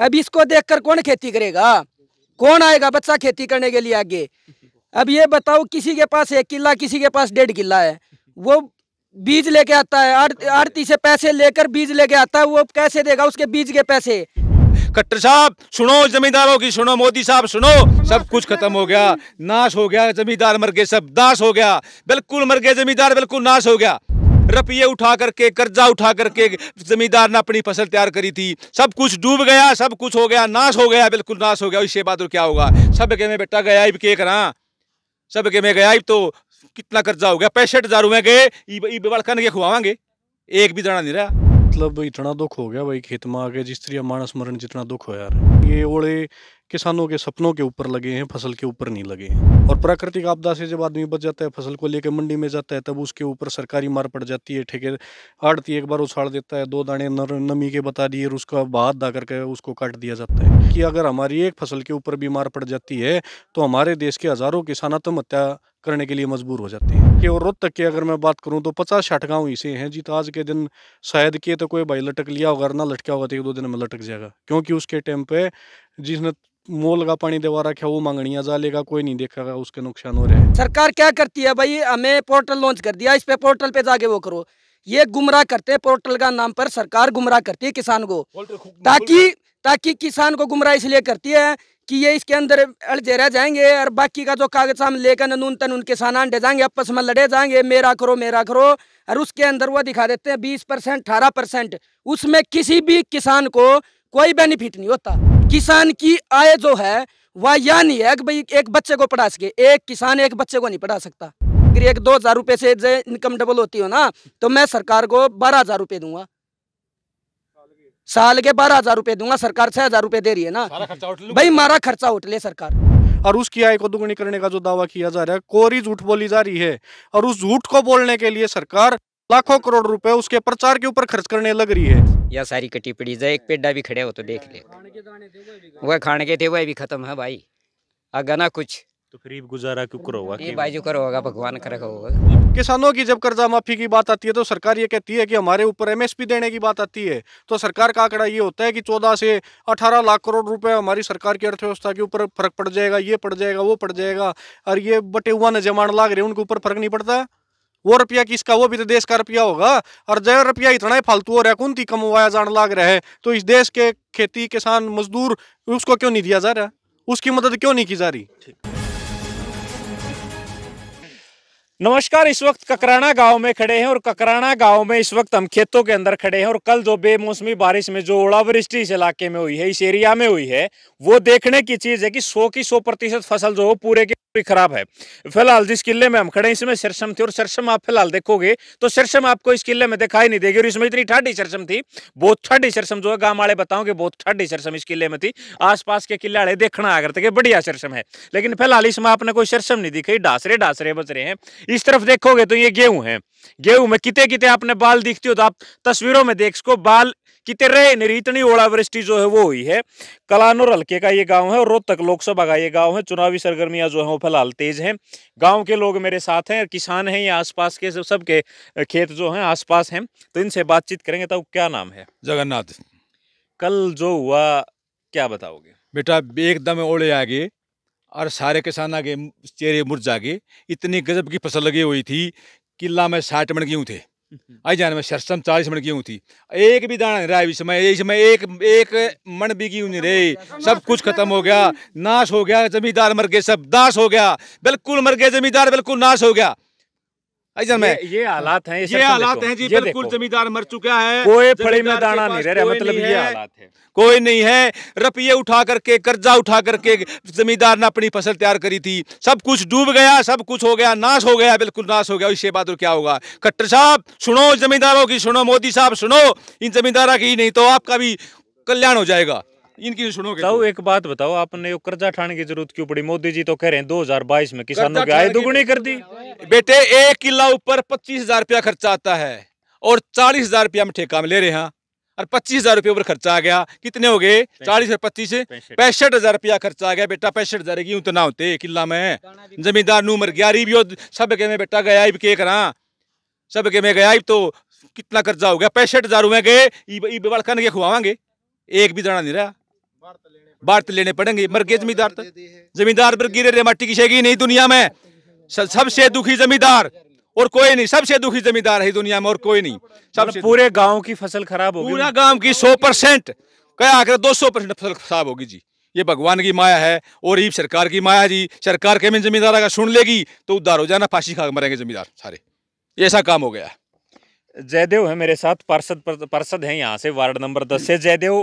अब इसको देखकर कौन खेती करेगा कौन आएगा बच्चा खेती करने के लिए आगे अब ये बताओ किसी के पास एक किला किसी के पास डेढ़ किला है वो बीज लेके आता है आरती से पैसे लेकर बीज लेके आता है वो कैसे देगा उसके बीज के पैसे कट्टर साहब सुनो जमींदारों की सुनो मोदी साहब सुनो सब कुछ खत्म हो गया नाश हो गया जमींदार मर गए सब दास हो गया बिल्कुल मर गए जमींदार बिल्कुल नाश हो गया रुपये उठा करके कर्जा उठा करके जमींदार ने अपनी फसल तैयार करी थी सब कुछ डूब गया सब कुछ हो गया नाश हो गया बिल्कुल नाश हो गया इससे बाद क्या होगा सब के मैं बेटा गया इब के करा सब के मैं गया इब तो कितना कर्जा हो गया पैंसठ हजार हुए गए बड़कन के खुआवांगे एक भी दाना नहीं रहा मतलब इतना दुख हो गया भाई खेत में आके जिस तरह मानस मरण जितना दुख हो यार ये ओले किसानों के सपनों के ऊपर लगे हैं फसल के ऊपर नहीं लगे हैं और प्राकृतिक आपदा से जब आदमी बच जाता है फसल को लेकर मंडी में जाता है तब उसके ऊपर सरकारी मार पड़ जाती है ठेके आड़ती एक बार उछाड़ देता है दो दाने नमी के बता दिए और उसका बाहर दा करके उसको काट दिया जाता है कि अगर हमारी एक फसल के ऊपर भी मार पड़ जाती है तो हमारे देश के हज़ारों किसान आत्महत्या करने के लिए मजबूर हो जाते हैं कि और रोहतक तक की अगर मैं बात करूं तो पचास छठ गाँव ऐसे हैं जी तो आज के दिन शायद के तो कोई भाई लटक लिया होगा ना लटका होगा तो एक दो दिन में लटक जाएगा क्योंकि उसके टाइम पे जिसने मोल का पानी दवा रखा वो मांगनिया जालेगा कोई नहीं देखेगा उसके नुकसान हो रहे हैं सरकार क्या करती है भाई हमें पोर्टल लॉन्च कर दिया इस पे पोर्टल पे जाके वो करो ये गुमराह करते हैं पोर्टल का नाम पर सरकार गुमराह करती है किसान को ताकि ताकि किसान को गुमराह इसलिए करती है कि ये इसके अंदर अड़जे रह जाएंगे और बाकी का जो कागज हम लेकर नून तन उनके सान डे जाएंगे आपस में लड़े जाएंगे मेरा करो मेरा करो और उसके अंदर वो दिखा देते हैं बीस परसेंट अठारह परसेंट उसमें किसी भी किसान को कोई बेनिफिट नहीं होता किसान की आय जो है वह यह नहीं है कि भाई एक बच्चे को पढ़ा सके एक किसान एक बच्चे को नहीं पढ़ा सकता अगर एक दो हज़ार रुपये से जो इनकम डबल होती हो ना तो मैं सरकार को बारह हज़ार रुपये दूंगा साल के बारह हज़ार रुपये दूंगा सरकार छह हज़ार रुपये दे रही है ना भाई मारा खर्चा उठ ले सरकार और उसकी आय को दुगनी करने का जो दावा किया जा रहा है कोरी झूठ बोली जा रही है और उस झूठ को बोलने के लिए सरकार लाखों करोड़ रुपए उसके प्रचार के ऊपर खर्च करने लग रही है या सारी कटी पड़ी जाए एक पेड़ा भी खड़े हो तो देख ले वह खाने के थे वह भी खत्म है भाई आगा ना कुछ तो गरीब गुजारा क्यों करोगा भाई जो करोगा भगवान करेगा किसानों की जब कर्जा माफी की बात आती है तो सरकार ये कहती है कि हमारे ऊपर एमएसपी देने की बात आती है तो सरकार का आंकड़ा ये होता है कि 14 से 18 लाख करोड़ रुपए हमारी सरकार की अर्थव्यवस्था के ऊपर फर्क पड़ जाएगा ये पड़ जाएगा वो पड़ जाएगा और ये बटे हुआ न जमान लाग रहे उनके ऊपर फर्क नहीं पड़ता वो रुपया किसका वो भी तो देश का रुपया होगा और जय रुपया इतना ही फालतू हो रहा है कुंती कमवाया जान लाग रहा है तो इस देश के खेती किसान मजदूर उसको क्यों नहीं दिया जा रहा उसकी मदद क्यों नहीं की जा रही नमस्कार इस वक्त ककराना गांव में खड़े हैं और ककराना गांव में इस वक्त हम खेतों के अंदर खड़े हैं और कल जो बेमौसमी बारिश में जो ओलावृष्टि इस इलाके में हुई है इस एरिया में हुई है वो देखने की चीज़ है कि सौ की सौ प्रतिशत फसल जो हो पूरे के भी खराब है फिलहाल जिस किले में हम खड़े हैं इसमें सरसम थी और सरसम आप फिलहाल देखोगे तो सरसम आपको इस किले में दिखाई नहीं देगी और इसमें इतनी ठाडी सरसम थी बहुत ठाडी सरसम जो है गांव वाले बताओगे बहुत ठाडी सरसम इस किले में थी आसपास के किले वाले देखना आ तो करते बढ़िया सरसम है लेकिन फिलहाल इसमें आपने कोई सरसम नहीं दिखाई डासरे डासरे बच रहे हैं इस तरफ देखोगे तो ये गेहूं है गेहूं में कितने कितने आपने बाल दिखती हो तो आप तस्वीरों में देख सको बाल कितने रहे नहीं इतनी ओलावृष्टि जो है वो हुई है कलानौर हल्के का ये गांव है और रोहतक लोकसभा का ये गांव है चुनावी सरगर्मियां जो हैं वो फिलहाल तेज हैं गांव के लोग मेरे साथ हैं किसान हैं ये आसपास के सबके खेत जो हैं आसपास हैं तो इनसे बातचीत करेंगे तब तो क्या नाम है जगन्नाथ कल जो हुआ क्या बताओगे बेटा एकदम ओले आ गए और सारे किसान आगे चेहरे मुरझा गए इतनी गजब की फसल लगी हुई थी किला में साठ मण गेहूँ थे आई जाने में सरसम चालीस मन गेहूँ थी एक भी दाना नहीं रहा इस समय इस समय एक एक मन भी गेहूँ नहीं रही सब कुछ खत्म हो गया नाश हो गया जमींदार मर गए सब दास हो गया बिल्कुल मर गए जमींदार बिल्कुल नाश हो गया ये, ये हालात हैं ये हालात हैं जी बिल्कुल जमींदार मर चुका है कोई फड़े में दाना नहीं रह रहा मतलब ये हालात है कोई नहीं है रपिये उठा करके कर्जा उठा करके जमींदार ने अपनी फसल तैयार करी थी सब कुछ डूब गया सब कुछ हो गया नाश हो गया बिल्कुल नाश हो गया इसके बाद क्या होगा कट्टर साहब सुनो जमींदारों की सुनो मोदी साहब सुनो इन जमींदारा की नहीं तो आपका भी कल्याण हो जाएगा इनकी सुनो तो एक बात बताओ आपने कर्जा उठाने की जरूरत क्यों पड़ी मोदी जी तो कह रहे हैं 2022 में किसानों की आय दुगुनी कर दी बेटे एक किला ऊपर पच्चीस हजार रुपया खर्चा आता है और चालीस हजार रुपया में ठेका में ले रहे हैं और पच्चीस हजार रुपये ऊपर खर्चा आ गया कितने हो गए चालीस और पच्चीस पैंसठ हजार रुपया खर्चा आ गया बेटा पैंसठ हजार यूं तो होते किला में जमींदार नूमर गया भी सब के में बेटा गया के करा सब के में गया तो कितना कर्जा हो गया पैंसठ हजार हुए गए बड़कन के खुआवागे एक भी दाना नहीं रहा बाढ़ लेने पड़ेंगे मर गए जमींदार तक तो। जमींदार पर गिरे रे मट्टी की शेगी नहीं दुनिया में सबसे दुखी जमींदार और कोई नहीं सबसे दुखी जमींदार है दुनिया में और कोई नहीं मतलब सब पूरे गांव की फसल खराब होगी पूरा गांव की 100 परसेंट क्या आकर दो सौ परसेंट फसल खराब होगी जी ये भगवान की माया है और ये सरकार की माया जी सरकार के में जमींदार अगर सुन लेगी तो उद्धार हो जाना फांसी खा मरेंगे जमींदार सारे ऐसा काम हो गया जयदेव है मेरे साथ पार्षद पार्षद है यहाँ से वार्ड नंबर दस से जयदेव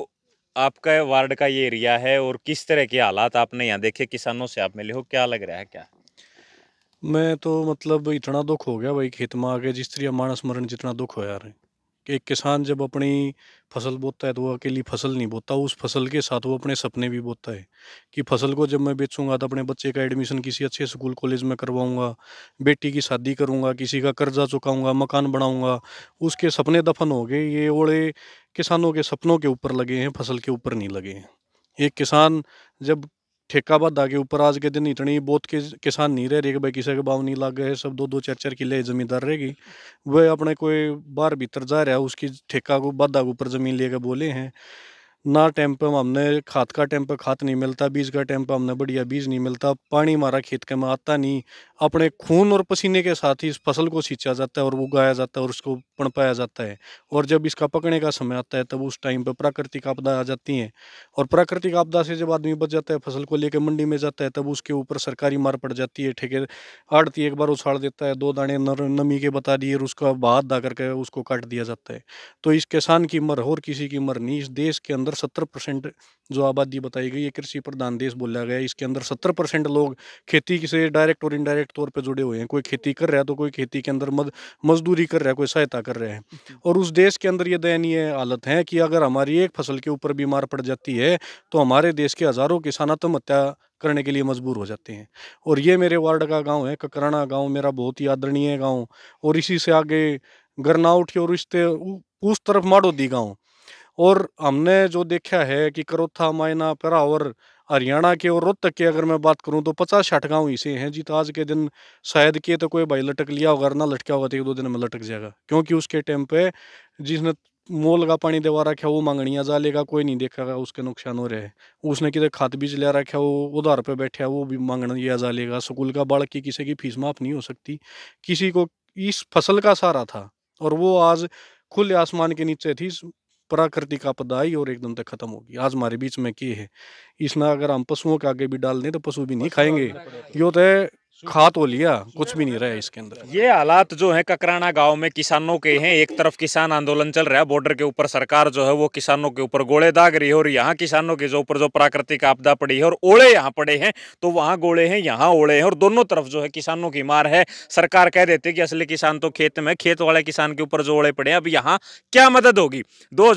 आपका वार्ड का ये एरिया है और किस तरह के हालात आपने यहाँ देखे किसानों से आप मिले हो क्या लग रहा है क्या मैं तो मतलब इतना दुख हो गया भाई खेत में आके जिस तरह मानस मरण जितना दुख हो यार एक किसान जब अपनी फसल बोता है तो वो अकेली फसल नहीं बोता उस फसल के साथ वो अपने सपने भी बोता है कि फसल को जब मैं बेचूंगा तो अपने बच्चे का एडमिशन किसी अच्छे स्कूल कॉलेज में करवाऊंगा बेटी की शादी करूंगा किसी का कर्जा चुकाऊंगा मकान बनाऊंगा उसके सपने दफन हो गए ये ओड़े किसानों के सपनों के ऊपर लगे हैं फसल के ऊपर नहीं लगे हैं एक किसान जब ठेका बद के ऊपर आज के दिन इतनी बहुत किसान नहीं रह रही कि भाई किसी के भाव नहीं लग गए सब दो दो चार चार किले जमींदार रहेगी वह अपने कोई बाहर भीतर जा रहा है उसकी ठेका को बद आगे ऊपर जमीन लेकर बोले हैं ना टाइम पर हमने खाद का टाइम पर खाद नहीं मिलता बीज का टाइम पर हमने बढ़िया बीज नहीं मिलता पानी हमारा खेत के में आता नहीं अपने खून और पसीने के साथ ही इस फसल को सींचा जाता है और उगाया जाता है और उसको पनपाया जाता है और जब इसका पकड़ने का समय आता है तब उस टाइम पर प्राकृतिक आपदा आ जाती है और प्राकृतिक आपदा से जब आदमी बच जाता है फसल को लेकर मंडी में जाता है तब उसके ऊपर सरकारी मार पड़ जाती है ठेके आड़ती एक बार उछाड़ देता है दो दाने नमी के बता दिए और उसका बाहर दा करके उसको काट दिया जाता है तो इस किसान की मर और किसी की मर नहीं इस देश के अंदर अंदर सत्तर परसेंट जो आबादी बताई गई है कृषि प्रधान देश बोला गया इसके अंदर सत्तर परसेंट लोग खेती से डायरेक्ट और इनडायरेक्ट तौर पर जुड़े हुए हैं कोई खेती कर रहा है तो कोई खेती के अंदर मद, मजदूरी कर रहा है कोई सहायता कर रहा है और उस देश के अंदर ये दयनीय हालत है कि अगर हमारी एक फसल के ऊपर बीमार पड़ जाती है तो हमारे देश के हज़ारों किसान आत्महत्या करने के लिए मजबूर हो जाते हैं और ये मेरे वार्ड का गांव है ककराना गांव मेरा बहुत ही आदरणीय गांव और इसी से आगे गरनाउठी और इस उस तरफ माड़ोदी गांव और हमने जो देखा है कि करोथा मायना परावर हरियाणा के और रोहतक के अगर मैं बात करूं तो पचास साठ गाँव ऐसे हैं जी तो आज के दिन शायद के तो कोई भाई लटक लिया होगा ना लटका होगा तो एक दो दिन में लटक जाएगा क्योंकि उसके टाइम पे जिसने मोल का पानी दवा रखा वो मांगनिया जा लेगा कोई नहीं देखेगा उसके नुकसान हो रहे हैं उसने किधर खाद बीज ले रखा वो उधार पर बैठा वो भी मांगनिया जा लेगा स्कूल का बाढ़ की किसी की फीस माफ नहीं हो सकती किसी को इस फसल का सहारा था और वो आज खुले आसमान के नीचे थी प्राकृतिक का आपदा आई और एकदम तक खत्म होगी आज हमारे बीच में की है इसमें अगर हम पशुओं के आगे भी डाल दें तो पशु भी नहीं खाएंगे यो तो खा तो लिया कुछ भी नहीं रहा इसके अंदर ये हालात जो है ककराना गांव में किसानों के हैं एक तरफ किसान आंदोलन चल रहा है बॉर्डर के ऊपर सरकार जो है वो किसानों के ऊपर गोले दाग रही है और यहाँ किसानों के जो ऊपर जो प्राकृतिक आपदा पड़ी है और ओले यहाँ पड़े हैं तो वहाँ गोले हैं यहाँ ओले हैं और दोनों तरफ जो है किसानों की मार है सरकार कह देती है कि असली किसान तो खेत में खेत वाले किसान के ऊपर जो ओले पड़े हैं अब यहाँ क्या मदद होगी दो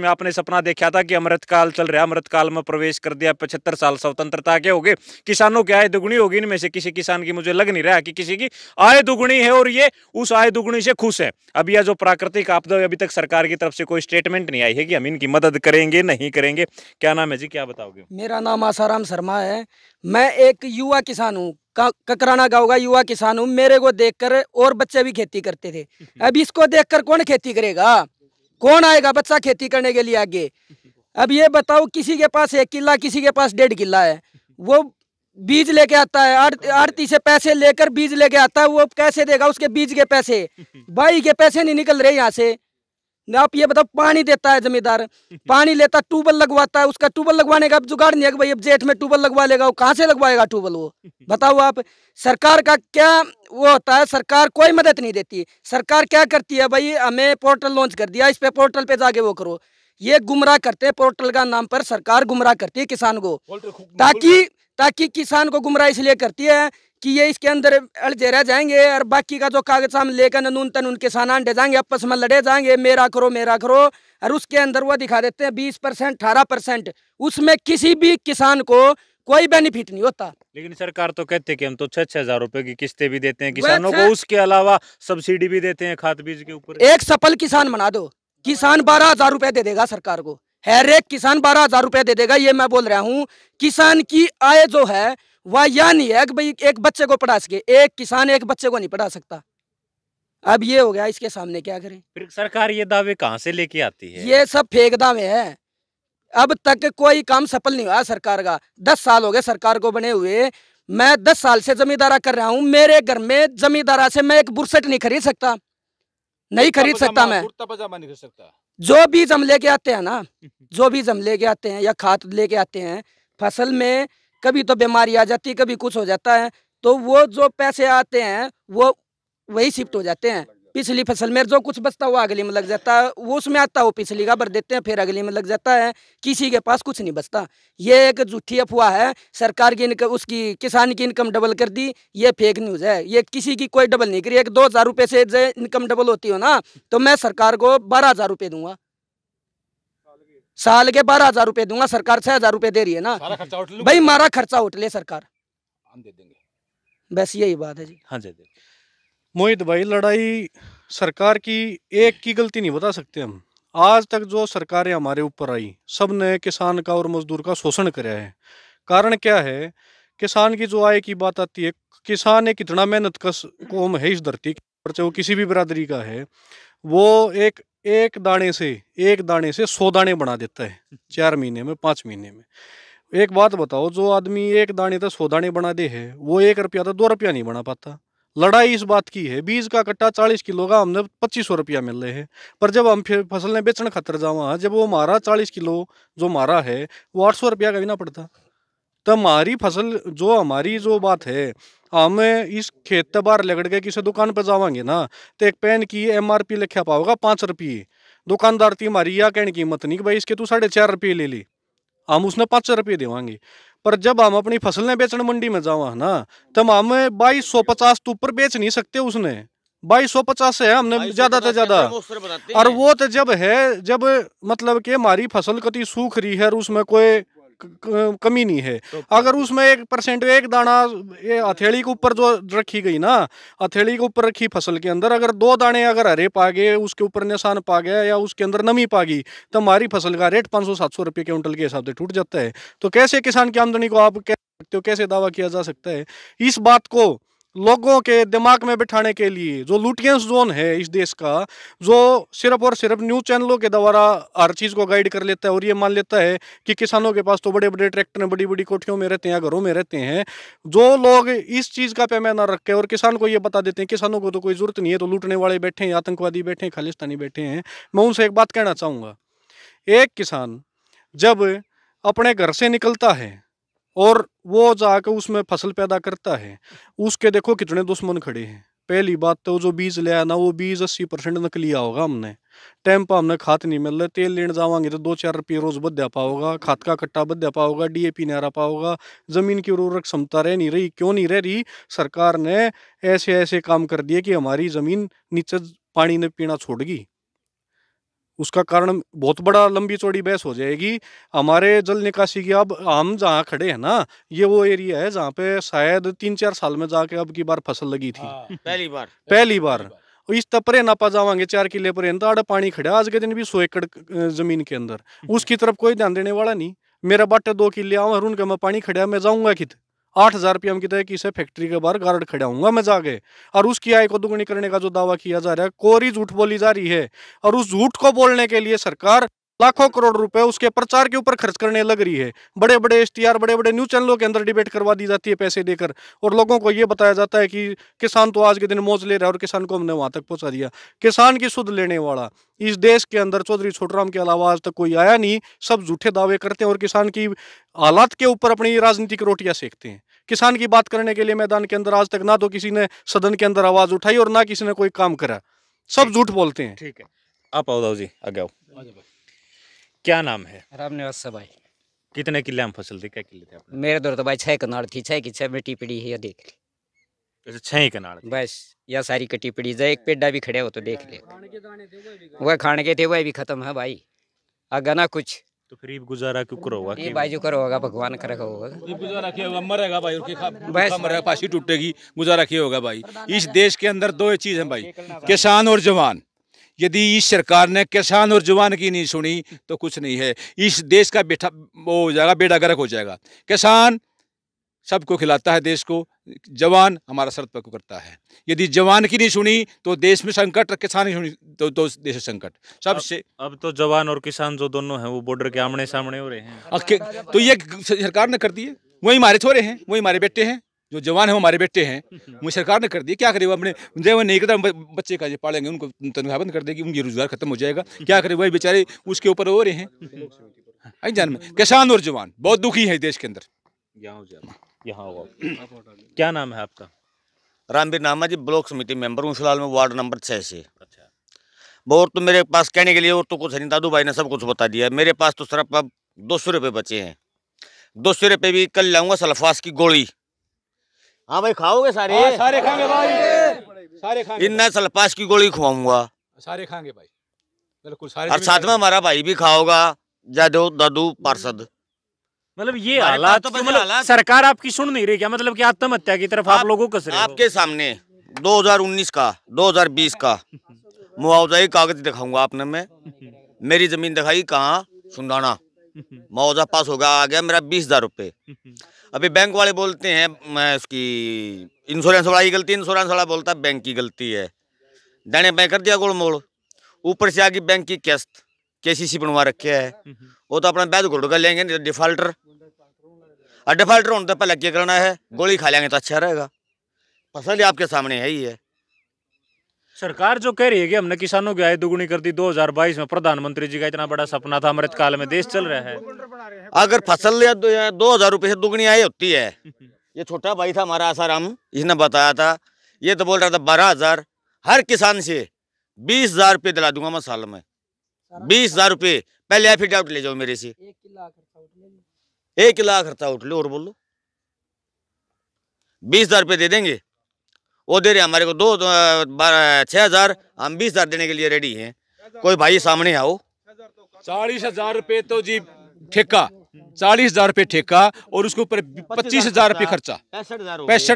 में आपने सपना देखा था कि अमृतकाल चल रहा है अमृतकाल में प्रवेश कर दिया पचहत्तर साल स्वतंत्रता के हो गए किसानों की आय दुगुनी होगी इनमें से किसी किसान की मुझे लग नहीं रहा कि किसी की आय दुगुनी है और ये उस आय दुगुनी से खुश है अब यह जो प्राकृतिक आपदा अभी तक सरकार की तरफ से कोई स्टेटमेंट नहीं आई है कि हम इनकी मदद करेंगे नहीं करेंगे क्या नाम है जी क्या बताओगे मेरा नाम आसाराम शर्मा है मैं एक युवा किसान हूँ ककराना गाँव का युवा किसान हूँ मेरे को देख और बच्चे भी खेती करते थे अब इसको देख कौन खेती करेगा कौन आएगा बच्चा खेती करने के लिए आगे अब ये बताओ किसी के पास एक किला किसी के पास डेढ़ किला है वो बीज लेके आता है आरती से पैसे लेकर बीज लेके आता है वो कैसे देगा उसके बीज के पैसे भाई के पैसे नहीं निकल रहे यहाँ से आप ये बताओ पानी देता है जमींदार पानी लेता ट्यूबवेल लगवाता है उसका ट्यूबवेल लगवाने का जुगाड़ नहीं है भाई अब जेठ में ट्यूबवेल लगवा लेगा वो कहाँ से लगवाएगा ट्यूबवेल वो बताओ आप सरकार का क्या वो होता है सरकार कोई मदद नहीं देती सरकार क्या करती है भाई हमें पोर्टल लॉन्च कर दिया इस पे पोर्टल पे जाके वो करो ये गुमराह करते हैं पोर्टल का नाम पर सरकार गुमराह करती है किसान को ताकि ताकि किसान को गुमराह इसलिए करती है कि ये इसके अंदर अलजेरा जाएंगे और बाकी का जो कागज हम लेकर नून तन उनके सानांडे जाएंगे आपस में लड़े जाएंगे मेरा करो मेरा करो और उसके अंदर वो दिखा देते हैं बीस परसेंट अठारह परसेंट उसमें किसी भी किसान को कोई बेनिफिट नहीं होता लेकिन सरकार तो कहते कि हम तो छह छह हजार रुपए की किस्तें भी देते हैं किसानों को उसके अलावा सब्सिडी भी देते हैं खाद बीज के ऊपर एक सफल किसान बना दो किसान बारह हजार रुपए दे देगा सरकार को हर एक किसान बारह हजार रुपए दे देगा ये मैं बोल रहा हूँ किसान की आय जो है वह यह नहीं है कि भाई एक बच्चे को पढ़ा सके एक किसान एक बच्चे को नहीं पढ़ा सकता अब ये हो गया इसके सामने क्या करें फिर सरकार ये दावे कहाँ से लेके आती है ये सब फेक दावे है अब तक कोई काम सफल नहीं हुआ सरकार का दस साल हो गए सरकार को बने हुए मैं दस साल से जमींदारा कर रहा हूँ मेरे घर में जमींदारा से मैं एक बुरसट नहीं खरीद सकता नहीं खरीद सकता मैं नहीं खरीद सकता जो बीज हम लेके आते हैं ना जो बीज हम लेके आते हैं या खाद लेके आते हैं फसल में कभी तो बीमारी आ जाती है कभी कुछ हो जाता है तो वो जो पैसे आते हैं वो वही शिफ्ट हो जाते हैं पिछली फसल में जो कुछ बचता हुआ अगली में लग जाता है वो उसमें आता है वो पिछली का भर देते हैं फिर अगली में लग जाता है किसी के पास कुछ नहीं बचता ये एक झूठी अफवाह है सरकार की इनकम उसकी किसान की इनकम डबल कर दी ये फेक न्यूज़ है ये किसी की कोई डबल नहीं करी एक दो हज़ार रुपये से जो इनकम डबल होती हो ना तो मैं सरकार को बारह हज़ार रुपये दूंगा साल के बारह हजार रुपए दूंगा सरकार छह हजार रुपए दे रही है ना भाई मारा खर्चा उठ ले सरकार हम दे देंगे बस यही बात है जी हाँ जी मोहित भाई लड़ाई सरकार की एक की गलती नहीं बता सकते हम आज तक जो सरकारें हमारे ऊपर आई सब ने किसान का और मजदूर का शोषण कराया है कारण क्या है किसान की जो आय की बात आती है किसान एक इतना मेहनत कस कौम है इस धरती पर चाहे वो किसी भी बरादरी का है वो एक एक दाने से एक दाने से सौ दाने बना देता है चार महीने में पाँच महीने में एक बात बताओ जो आदमी एक दाने तक सौ दाने बना दे है वो एक रुपया तो दो रुपया नहीं बना पाता लड़ाई इस बात की है बीज का कट्टा चालीस किलो का हमने पच्चीस सौ रुपया मिल रहे हैं पर जब हम फिर फसल ने बेचने खतर जावा जब वो हमारा चालीस किलो जो मारा है वो आठ सौ रुपया का भी ना पड़ता तो हमारी फसल जो हमारी जो बात है हमें इस खेत तो बाहर लगड़ के किसी दुकान पर जावांगे ना तो एक पेन की एम आर पी लिखा पाओगा पाँच रुपये दुकानदार थी हमारी यह कहने की कीमत नहीं कि भाई इसके तू साढ़े चार रुपये ले ली हम उसने पाँच रुपये देवांगे पर जब हम अपनी फसल ने बेचने मंडी में जावा ना तब तो हम बाईस सौ पचास तो ऊपर बेच नहीं सकते उसने बाईस सौ पचास है हमने ज्यादा से ज्यादा और वो तो जब है जब मतलब कि हमारी फसल कति सूख रही है और उसमें कोई कमी नहीं है तो अगर उसमें एक परसेंट एक दाना ये हथेली के ऊपर जो रखी गई ना हथेली के ऊपर रखी फसल के अंदर अगर दो दाने अगर हरे पा गए उसके ऊपर निशान पा गया या उसके अंदर नमी पा गई तो हमारी फसल का रेट पाँच सौ सात सौ रुपये क्विंटल के हिसाब से टूट जाता है तो कैसे किसान की आमदनी को आप कह सकते हो कैसे दावा किया जा सकता है इस बात को लोगों के दिमाग में बिठाने के लिए जो लुटियंस जोन है इस देश का जो सिर्फ और सिर्फ न्यूज़ चैनलों के द्वारा हर चीज़ को गाइड कर लेता है और ये मान लेता है कि किसानों के पास तो बड़े बड़े ट्रैक्टर हैं बड़ी बड़ी कोठियों में रहते हैं घरों में रहते हैं जो लोग इस चीज़ का पैमाना रखे और किसान को ये बता देते हैं किसानों को तो कोई ज़रूरत नहीं है तो लूटने वाले बैठे हैं आतंकवादी बैठे हैं खालिस्तानी बैठे हैं मैं उनसे एक बात कहना चाहूँगा एक किसान जब अपने घर से निकलता है और वो जाकर उसमें फसल पैदा करता है उसके देखो कितने दुश्मन खड़े हैं पहली बात तो जो बीज ले ना वो बीज अस्सी परसेंट नक लिया होगा हमने टाइम पर हमने खाद नहीं मिल रहा तेल लेने जावांगे तो दो चार रुपये रोज बद्या पाओगा खाद का कट्टा बद्या पाओगा डीएपी नहीं आ पाओगा जमीन की उर्वरक क्षमता रह नहीं रही क्यों नहीं रह रही सरकार ने ऐसे ऐसे काम कर दिए कि हमारी जमीन नीचे पानी ने पीना छोड़ गई उसका कारण बहुत बड़ा लंबी चौड़ी बहस हो जाएगी हमारे जल निकासी की अब हम जहाँ खड़े हैं ना ये वो एरिया है जहाँ पे शायद तीन चार साल में जाके अब की बार फसल लगी थी हाँ, पहली बार पहली बार इस तपरे नापा जावांगे चार किले पर तो आड़े पानी खड़ा आज के दिन भी सौ एकड़ जमीन के अंदर उसकी तरफ कोई ध्यान देने वाला नहीं मेरा बाटा दो किले आवा हरून का मैं पानी खड़ा मैं जाऊंगा कित आठ हज़ार रुपये हम कहते हैं कि इसे फैक्ट्री के बाहर गार्ड खड़ा हूँ मैं जाके और उसकी आय को दुगुनी करने का जो दावा किया जा रहा है कोरी झूठ बोली जा रही है और उस झूठ को बोलने के लिए सरकार लाखों करोड़ रुपए उसके प्रचार के ऊपर खर्च करने लग रही है बड़े बड़े एस बड़े बड़े न्यूज चैनलों के अंदर डिबेट करवा दी जाती है पैसे देकर और लोगों को ये बताया जाता है कि किसान तो आज के दिन मौज ले रहा है और किसान को हमने वहां तक पहुँचा दिया किसान की सुध लेने वाला इस देश के अंदर चौधरी छोटराम के अलावा आज तक कोई आया नहीं सब झूठे दावे करते हैं और किसान की हालात के ऊपर अपनी राजनीतिक रोटियाँ सेकते हैं किसान की बात करने के लिए मैदान के अंदर आज तक ना तो किसी ने सदन के अंदर आवाज उठाई और ना किसी ने कोई काम करा सब झूठ बोलते हैं ठीक है आप आओ जी आगे आओ क्या नाम है निवास भाई कितने किले आम फसल थी क्या किले थे आपने? मेरे दौर तो भाई छह कनाड़ थी छह की छह में टिपड़ी है देख ली अच्छा, छह ही कनाड़ बस या सारी कटी पड़ी जाए एक पेडा भी खड़े हो तो देख ले वह खाने के थे वह भी खत्म है भाई अगर ना कुछ तो गरीब गुजारा क्यों करो होगा ये भाई जो करो होगा भगवान का रखा होगा गुजारा किया होगा मरेगा भाई और मरेगा पासी टूटेगी गुजारा किया होगा भाई इस देश के अंदर दो चीज़ है भाई किसान और जवान यदि इस सरकार ने किसान और जवान की नहीं सुनी तो कुछ नहीं है इस देश का बेटा वो हो जाएगा बेटा गर्क हो जाएगा किसान सबको खिलाता है देश को जवान हमारा शर्त पक् करता है यदि जवान की नहीं सुनी तो देश में संकट किसान की सुनी तो, तो देश संकट सबसे अब, अब तो जवान और किसान जो दोनों हैं वो बॉर्डर के आमने सामने हो रहे हैं तो ये सरकार ने कर दिए वही हमारे छोरे हैं वही हमारे बेटे हैं जो जवान है वो हमारे बेटे हैं वो सरकार ने कर दिया क्या करे वो अपने जय वो नहीं करता बच्चे का जो पालेंगे उनको तनख्वाह बंद कर देगी उनकी रोजगार खत्म हो जाएगा क्या करे वही बेचारे उसके ऊपर हो रहे हैं जान में किसान और जवान बहुत दुखी है देश के अंदर यहाँ हुआ क्या नाम है आपका रामवीर नामा जी ब्लॉक समिति मेंबर हूँ फिलहाल में वार्ड नंबर छः से अच्छा और तो मेरे पास कहने के लिए और तो कुछ नहीं दादू भाई ने सब कुछ बता दिया मेरे पास तो सिर्फ अब दो सौ रुपये बचे हैं दो सौ रुपये भी कल लाऊंगा सल्फास की गोली हाँ भाई खाओगे सारे आ, हाँ, सारे खाएंगे भाई सारे खाएंगे इन्ना सल्फास की गोली खुआऊंगा सारे खाएंगे भाई बिल्कुल सारे और साथ में हमारा भाई भी खाओगा जादो दादू पार्षद मतलब ये हालात तो मतलब सरकार आपकी सुन नहीं रही क्या मतलब कि आत्महत्या की तरफ आप, आप लोगों कस आपके सामने 2019 का 2020 का ही कागज दिखाऊंगा आपने मैं मेरी जमीन दिखाई कहा सुंदाना मुआवजा पास होगा आ गया मेरा बीस हजार रुपये अभी बैंक वाले बोलते हैं मैं उसकी इंश्योरेंस वाला ही गलती इंश्योरेंस वाला बोलता है बैंक की गलती है देने बैंक कर दिया गोल मोड़ ऊपर से आ गई बैंक की किस्त केसीसी बनवा रखे है हम्म, हम्म। वो तो अपना बैद गुड कर लेंगे तो डिफाल्टर और डिफाल्टर होने तो पहले क्या करना है हम्म। गोली खा लेंगे तो अच्छा रहेगा फसल आपके सामने है ही है सरकार जो कह रही है कि हमने किसानों की आय दुगुनी कर दी 2022 में प्रधानमंत्री जी का इतना बड़ा सपना था अमृत काल में देश चल रहा है अगर फसल दो हजार रुपये से दुगुनी आय होती है ये छोटा भाई था हमारा आसाराम इसने बताया था ये तो बोल रहा था बारह हजार हर किसान से बीस हजार रुपये दिला दूंगा मैं साल में बीस हजार रुपए पहले डाउट ले जाओ मेरे से एक लाख खर्चा उठ लो और बोलो बीस हजार रुपये दे देंगे वो दे रहे हमारे को दो, दो हजार हम बीस हजार देने के लिए रेडी हैं कोई भाई सामने आओ चालीस हजार रुपये तो जी ठेका चालीस हजार रुपये ठेका और उसके ऊपर पच्चीस हजार रुपये खर्चा पैंसठ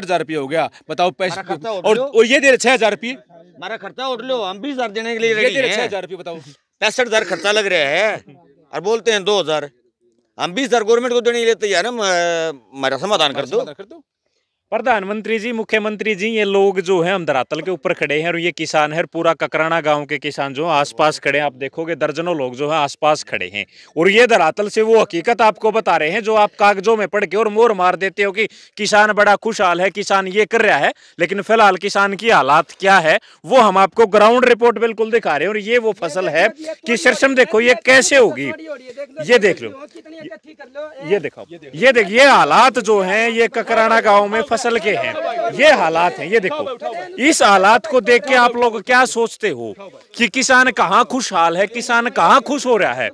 हजार रुपये हो गया बताओ पैसा और, और ये दे रहे छह हजार रुपये हमारा खर्चा उठ लो हम बीस हजार देने के लिए छह हजार रुपये बताओ पैंसठ हज़ार खर्चा लग रहा है और बोलते हैं दो हज़ार हम बीस हज़ार गवर्नमेंट को देने के लिए तैयार है समाधान कर दो प्रधानमंत्री जी मुख्यमंत्री जी ये लोग जो है हम धरातल के ऊपर खड़े हैं और ये किसान है पूरा ककराना गांव के किसान जो आसपास खड़े हैं आप देखोगे दर्जनों लोग जो है आसपास खड़े हैं और ये धरातल से वो हकीकत आपको बता रहे हैं जो आप कागजों में पढ़ के और मोर मार देते हो कि किसान बड़ा खुशहाल है किसान ये कर रहा है लेकिन फिलहाल किसान की हालात क्या है वो हम आपको ग्राउंड रिपोर्ट बिल्कुल दिखा रहे हैं और ये वो फसल है कि शीर्षम देखो ये कैसे होगी ये देख लो ये देखो ये देखिए हालात जो है ये ककराना गाँव में फसल नस्ल के हैं ये हालात हैं ये देखो इस हालात को देख के आप लोग क्या सोचते हो कि किसान कहाँ खुशहाल है किसान कहाँ खुश हो रहा है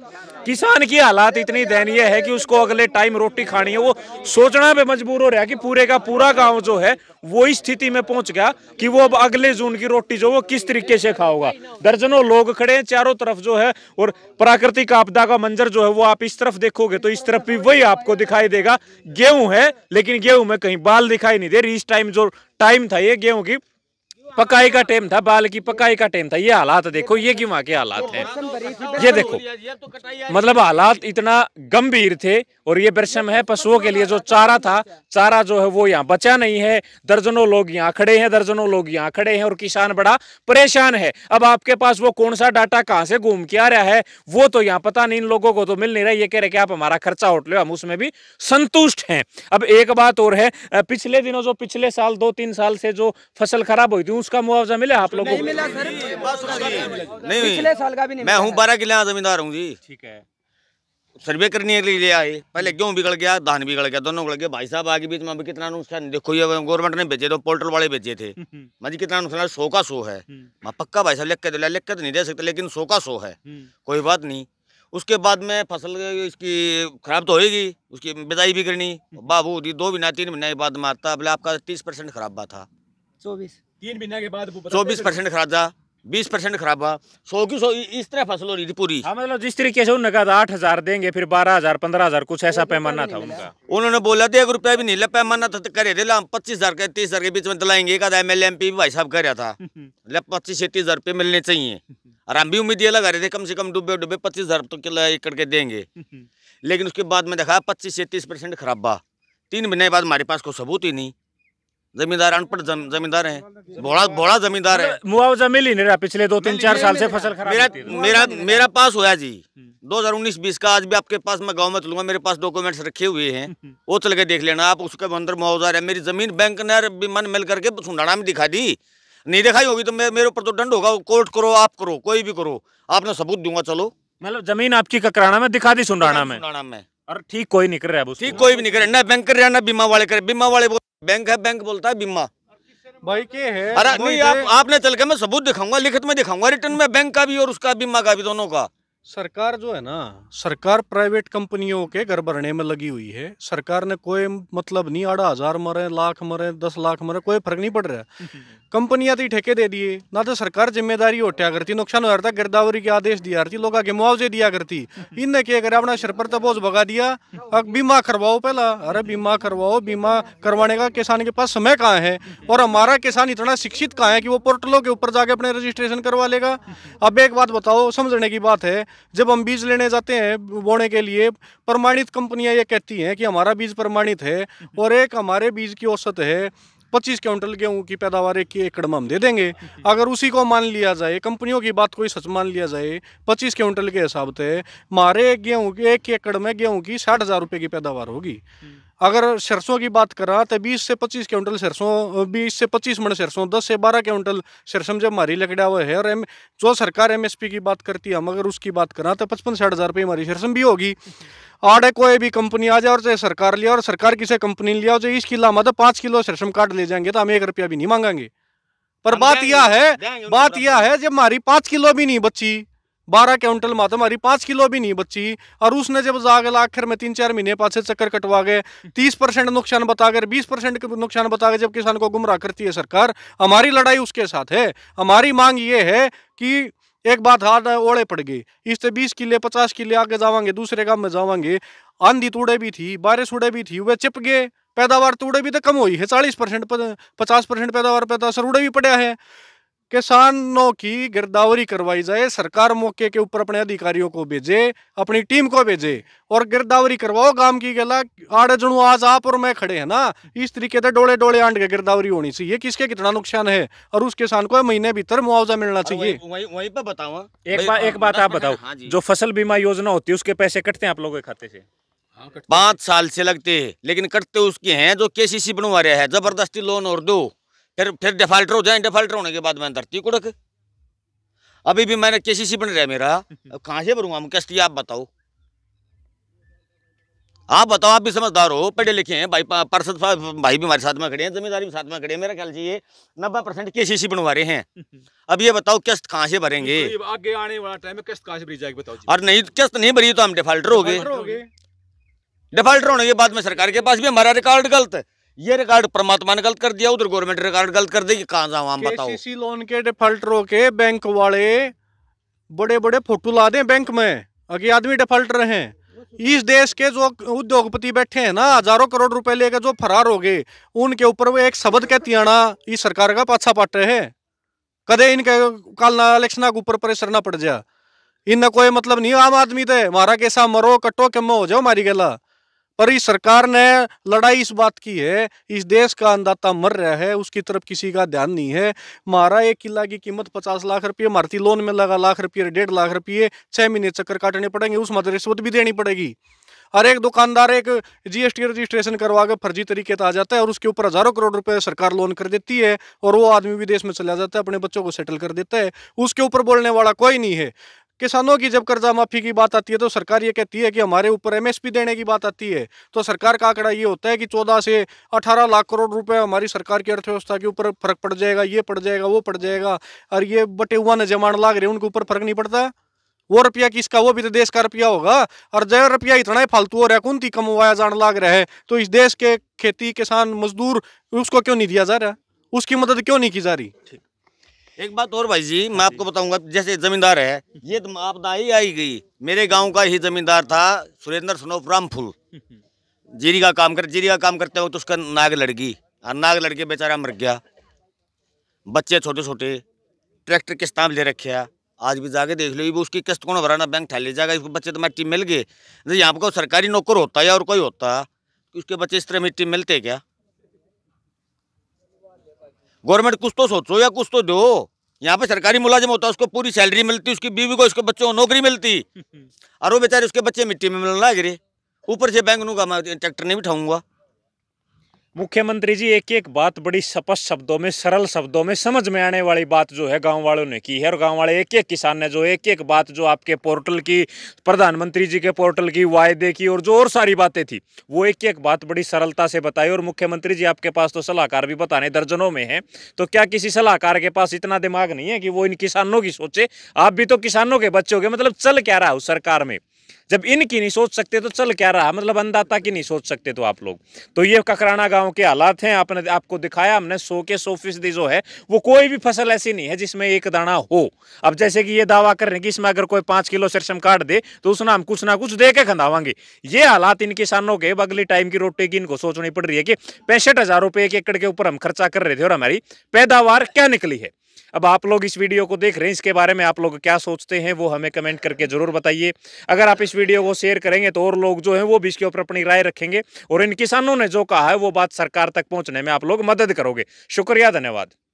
किसान की हालात इतनी दयनीय है कि उसको अगले टाइम रोटी खानी है वो सोचना पे मजबूर हो रहा है कि पूरे का पूरा गाँव जो है वो इस स्थिति में पहुंच गया कि वो अब अगले जून की रोटी जो वो किस तरीके से खाओगा दर्जनों लोग खड़े हैं चारों तरफ जो है और प्राकृतिक आपदा का मंजर जो है वो आप इस तरफ देखोगे तो इस तरफ भी वही आपको दिखाई देगा गेहूं है लेकिन गेहूं में कहीं बाल दिखाई नहीं दे रही इस टाइम जो टाइम था ये गेहूं की पकाई का टाइम था बाल की पकाई का टाइम था ये हालात देखो ये क्यों के हालात है ये देखो मतलब, मतलब हालात इतना गंभीर थे और ये बरसम है पशुओं के लिए जो चारा था चारा जो है वो यहाँ बचा नहीं है दर्जनों लोग यहाँ खड़े हैं दर्जनों लोग यहाँ खड़े हैं और किसान बड़ा परेशान है अब आपके पास वो कौन सा डाटा कहाँ से घूम के आ रहा है वो तो यहाँ पता नहीं इन लोगों को तो मिल नहीं रहा ये कह रहे कि आप हमारा खर्चा उठ लो हम उसमें भी संतुष्ट हैं अब एक बात और है पिछले दिनों जो पिछले साल दो तीन साल से जो फसल खराब हुई थी क्यों उसका मुआवजा मिले आप लोगों को नहीं पिछले साल का भी नहीं मैं हूँ बारह किले जमींदार हूँ जी ठीक है सर्वे करने के लिए आए पहले गेहूँ बिगड़ गया धान बिगड़ गया दोनों बिगड़ गया भाई साहब आगे बीच में अभी कितना नुकसान देखो ये गवर्नमेंट ने भेजे तो पोर्टल वाले भेजे थे हम्म। मैं जी कितना नुकसान सो का सो है हम्म। मैं पक्का भाई साहब लिख के दिला तो लिख के तो नहीं दे सकते लेकिन सो का सो है हम्म। कोई बात नहीं उसके बाद में फसल इसकी खराब तो होगी उसकी बिदाई भी करनी बाबू दी दो महीना तीन महीने बाद मारता बोले आपका तीस परसेंट खराब था चौबीस तीन महीने के बाद चौबीस परसेंट खराजा बीस परसेंट खराबा सौ की सौ इस तरह फसल हो रही थी पूरी हाँ मतलब जिस तरीके से उन्होंने कहा था आठ हजार देंगे फिर बारह हजार पंद्रह हजार कुछ ऐसा पैमाना था उनका उन्होंने बोला था एक रुपया भी नहीं पैमाना था तो करे थे हम पच्चीस हजार तीस हजार के बीच में दिलाएंगे तो एक आधा एम एल एम पी भाई साहब कह रहा था ले पच्चीस से तीस हजार रुपये मिलने चाहिए और हम भी उम्मीद ये लगा रहे थे कम से कम डूबे डूबे पच्चीस हजार तो किलो के देंगे लेकिन उसके बाद में देखा पच्चीस से तीस परसेंट खराबा तीन महीने बाद हमारे पास कोई सबूत ही नहीं जमींदार अनपढ़ जम, जमींदार है भोड़ा भोड़ा जमींदार है मतलब मुआवजा मिली नहीं रहा पिछले दो तीन चार साल से फसल खराब मेरा मेरा मेरा पास होया जी 2019 20 का आज भी आपके पास मैं गांव में चलूंगा मेरे पास डॉक्यूमेंट्स रखे हुए हैं वो चल के देख लेना आप उसके अंदर मुआवजा है मेरी जमीन बैंक ने मन मिल करके सुंडाड़ा में दिखा दी नहीं दिखाई होगी तो मेरे ऊपर तो दंड होगा कोर्ट करो आप करो कोई भी करो आपने सबूत दूंगा चलो मतलब जमीन आपकी ककराना में दिखा दी सुंडाना में सुंडाना में अरे ठीक कोई निकल रहा है ठीक कोई भी नहीं कर रहा ना बैंक कर रहा ना बीमा वाले कर बीमा वाले बैंक है बैंक बोलता है बीमा भाई के है अरे नहीं आप आपने चल के मैं सबूत दिखाऊंगा लिखित में दिखाऊंगा रिटर्न में बैंक का भी और उसका बीमा का भी दोनों का सरकार जो है ना सरकार प्राइवेट कंपनियों के घर भरने में लगी हुई है सरकार ने कोई मतलब नहीं आड़ा हजार मरे लाख मरे दस लाख मरे कोई फर्क नहीं पड़ रहा कंपनियां तो ठेके दे दिए ना तो सरकार जिम्मेदारी होटा करती नुकसान हो रहा था गिरदावरी के आदेश दिया करती लोग आगे मुआवजे दिया करती इनने क्या करा अपना सिर पर तो बोझ भगा दिया अब बीमा करवाओ पहला अरे बीमा करवाओ बीमा करवाने का किसान के पास समय कहाँ है और हमारा किसान इतना शिक्षित कहाँ है कि वो पोर्टलों के ऊपर जाके अपने रजिस्ट्रेशन करवा लेगा अब एक बात बताओ समझने की बात है जब हम बीज लेने जाते हैं बोने के लिए प्रमाणित कंपनियां ये कहती हैं कि हमारा बीज प्रमाणित है और एक हमारे बीज की औसत है पच्चीस क्विंटल गेहूँ की पैदावार एक एकड़ में हम दे देंगे अगर उसी को मान लिया जाए कंपनियों की बात को ही सच मान लिया जाए पच्चीस क्विंटल के हिसाब से हमारे गेहूँ के एक एकड़ में गेहूँ की साठ हज़ार रुपये की पैदावार होगी अगर सरसों की बात करा तो बीस से पच्चीस क्विंटल सरसों बीस से पच्चीस मण सरसों दस से बारह क्विंटल सरसों जब हमारी लकड़ा हुआ है और एम जो सरकार एमएसपी की बात करती है हम अगर उसकी बात करा तो पचपन साठ हज़ार रुपये हमारी सरसम भी होगी आड़े कोई भी कंपनी आ जाए और चाहे सरकार लिया और सरकार किसे कंपनी लिया और चाहे इस किला हम तो पाँच किलो सरसम काट ले जाएंगे तो हम एक रुपया भी नहीं मांगेंगे पर बात यह है बात यह है जब हमारी पाँच किलो भी नहीं बची बारह क्विंटल माता हमारी पाँच किलो भी नहीं बची और उसने जब जागे आखिर में तीन चार महीने पास चक्कर कटवा गए तीस परसेंट नुकसान बताकर बीस परसेंट नुकसान बताकर जब किसान को गुमराह करती है सरकार हमारी लड़ाई उसके साथ है हमारी मांग ये है कि एक बात हाथ ओड़े पड़ गई इससे तो बीस किले पचास किले आगे जावांगे दूसरे काम में जावांगे आंधी तूड़े भी थी बारिश उड़े भी थी वे चिप गए पैदावार तूड़े भी तो कम हुई है चालीस परसेंट पचास परसेंट पैदावार पैदा सर उड़े भी पड़ा है किसानों की गिरदावरी करवाई जाए सरकार मौके के ऊपर अपने अधिकारियों को भेजे अपनी टीम को भेजे और गिरदावरी करवाओ गांव की गला आड़े जुड़ू आज आप और मैं खड़े हैं ना इस तरीके से डोले डोले आंट के गिरदावरी होनी चाहिए किसके कितना नुकसान है और उस किसान को महीने भीतर मुआवजा मिलना चाहिए वही, वही पर बताओ हाँ? एक, बा, एक हाँ, बात हाँ, आप बताओ जो फसल बीमा योजना होती है उसके पैसे कटते हैं आप लोगों के खाते से पाँच साल से लगते हैं लेकिन कटते उसके हैं जो केसीसी बनवा रहे हैं जबरदस्ती लोन और दो फिर फिर डिफाल्टर हो जाए डिफाल्टर होने के बाद मैं धरती कुड़क अभी भी मैंने के सी बन रहा है मेरा कहाँ से भरूंगा हम कश्ती आप बताओ आप बताओ आप भी समझदार हो पढ़े लिखे हैं भाई परसद भाई भी हमारे साथ में खड़े हैं जमींदारी भी साथ में खड़े हैं मेरा ख्याल से ये नब्बे परसेंट के सी बनवा रहे हैं अब ये बताओ किस्त कहाँ से भरेंगे तो आगे आने वाला टाइम में किस्त कहाँ से भरी जाएगी बताओ और नहीं किस्त नहीं भरी तो हम डिफाल्टर हो गए डिफाल्टर होने के बाद में सरकार के पास भी हमारा रिकॉर्ड गलत है ये रिकॉर्ड परमात्मा ने गलत कर दिया उधर गवर्नमेंट रिकॉर्ड गलत कर देगी कहाँ जाऊँ हम बताओ इसी लोन के डिफॉल्ट रोके बैंक वाले बड़े बड़े फोटो ला दे बैंक में अगे आदमी डिफॉल्टर हैं इस देश के जो उद्योगपति बैठे हैं ना हजारों करोड़ रुपए लेकर जो फरार हो गए उनके ऊपर वो एक शब्द का तियाना इस सरकार का पाछा पाट हैं कदे इनके कल ना इलेक्शन के ऊपर प्रेशर ना पड़ जाए इनका कोई मतलब नहीं आम आदमी थे तो मारा कैसा मरो कटो कम हो जाओ मारी गला पर इस सरकार ने लड़ाई इस बात की है इस देश का अंदाता मर रहा है उसकी तरफ किसी का ध्यान नहीं है मारा एक किला की कीमत पचास लाख रुपये मारती लोन में लगा लाख रुपये डेढ़ लाख रुपये छः महीने चक्कर काटने पड़ेंगे उस मदर रिश्वत तो भी देनी पड़ेगी हर एक दुकानदार एक जीएसटी रजिस्ट्रेशन करवा के फर्जी तरीके से आ जाता है और उसके ऊपर हजारों करोड़ रुपए सरकार लोन कर देती है और वो आदमी विदेश में चला जाता है अपने बच्चों को सेटल कर देता है उसके ऊपर बोलने वाला कोई नहीं है किसानों की जब कर्जा माफी की बात आती है तो सरकार ये कहती है कि हमारे ऊपर एमएसपी देने की बात आती है तो सरकार का आंकड़ा ये होता है कि चौदह से अठारह लाख करोड़ रुपए हमारी सरकार की अर्थव्यवस्था के ऊपर फर्क पड़ जाएगा ये पड़ जाएगा वो पड़ जाएगा और ये बटे हुआ न जमान लाग रहे उनके ऊपर फर्क नहीं पड़ता वो रुपया किसका वो भी तो देश का रुपया होगा और जय रुपया इतना ही फालतू हो रहा है कम कमवाया जान लाग रहा है तो इस देश के खेती किसान मजदूर उसको क्यों नहीं दिया जा रहा उसकी मदद क्यों नहीं की जा रही एक बात और भाई जी मैं हाँ आपको बताऊंगा जैसे जमींदार है ये तो आपदा ही आई गई मेरे गांव का ही जमींदार था सुरेंद्र राम रामफुल जीरी का काम कर जीरी का काम करते वक्त तो उसका नाग लड़की और नाग लड़के बेचारा मर गया बच्चे छोटे छोटे ट्रैक्टर किस्तान ले रखे आज भी जाके देख लो ये उसकी किस्त कौन भराना बैंक ठहले ले जाएगा इसको बच्चे तो मिट्टी मिल गए यहाँ पर सरकारी नौकर होता है और कोई होता है तो उसके बच्चे इस तरह मिट्टी मिलते क्या गवर्नमेंट कुछ तो सोचो या कुछ तो दो यहाँ पे सरकारी मुलाजिम होता है उसको पूरी सैलरी मिलती उसकी बीवी को उसके बच्चों को नौकरी मिलती और वो बेचारे उसके बच्चे मिट्टी में मिलना गिरे ऊपर से बैंक नूंगा मैं ट्रैक्टर नहीं बिठाऊंगा मुख्यमंत्री जी एक एक बात बड़ी स्पष्ट शब्दों में सरल शब्दों में समझ में आने वाली बात जो है गांव वालों ने की है और गांव वाले एक एक किसान ने जो एक एक बात जो आपके पोर्टल की प्रधानमंत्री जी के पोर्टल की वायदे की और जो और सारी बातें थी वो एक एक बात बड़ी सरलता से बताई और मुख्यमंत्री जी आपके पास तो सलाहकार भी बताने दर्जनों में हैं तो क्या किसी सलाहकार के पास इतना दिमाग नहीं है कि वो इन किसानों की सोचे आप भी तो किसानों के बच्चे हो मतलब चल क्या रहा हो सरकार में जब इनकी नहीं सोच सकते तो चल क्या रहा मतलब अंदाता की नहीं सोच सकते तो आप लोग तो ये ककराना गांव के हालात हैं आपने आपको दिखाया हमने सो के सौ फीसदी जो है वो कोई भी फसल ऐसी नहीं है जिसमें एक दाना हो अब जैसे कि ये दावा कर रहे हैं कि इसमें अगर कोई पाँच किलो सरसम काट दे तो उसने हम कुछ ना कुछ दे के खंदावांगे ये हालात इन किसानों के अगले टाइम की रोटी की इनको सोचनी पड़ रही है कि पैंसठ हज़ार रुपये एक एकड़ के ऊपर हम खर्चा कर रहे थे और हमारी पैदावार क्या निकली है अब आप लोग इस वीडियो को देख रहे हैं इसके बारे में आप लोग क्या सोचते हैं वो हमें कमेंट करके ज़रूर बताइए अगर आप इस वीडियो को शेयर करेंगे तो और लोग जो हैं वो भी इसके ऊपर अपनी राय रखेंगे और इन किसानों ने जो कहा है वो बात सरकार तक पहुँचने में आप लोग मदद करोगे शुक्रिया धन्यवाद